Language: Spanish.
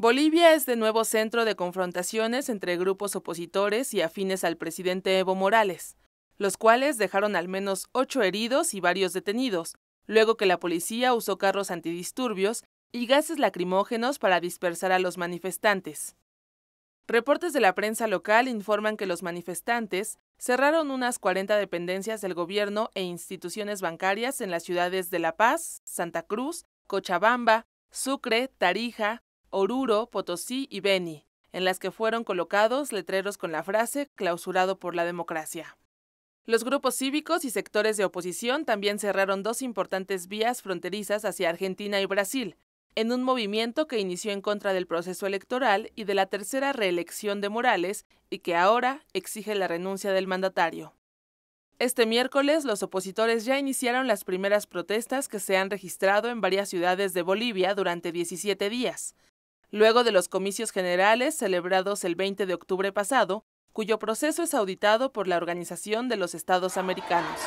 Bolivia es de nuevo centro de confrontaciones entre grupos opositores y afines al presidente Evo Morales, los cuales dejaron al menos ocho heridos y varios detenidos, luego que la policía usó carros antidisturbios y gases lacrimógenos para dispersar a los manifestantes. Reportes de la prensa local informan que los manifestantes cerraron unas 40 dependencias del gobierno e instituciones bancarias en las ciudades de La Paz, Santa Cruz, Cochabamba, Sucre, Tarija, Oruro, Potosí y Beni, en las que fueron colocados letreros con la frase clausurado por la democracia. Los grupos cívicos y sectores de oposición también cerraron dos importantes vías fronterizas hacia Argentina y Brasil, en un movimiento que inició en contra del proceso electoral y de la tercera reelección de Morales y que ahora exige la renuncia del mandatario. Este miércoles los opositores ya iniciaron las primeras protestas que se han registrado en varias ciudades de Bolivia durante 17 días, Luego de los comicios generales celebrados el 20 de octubre pasado, cuyo proceso es auditado por la Organización de los Estados Americanos.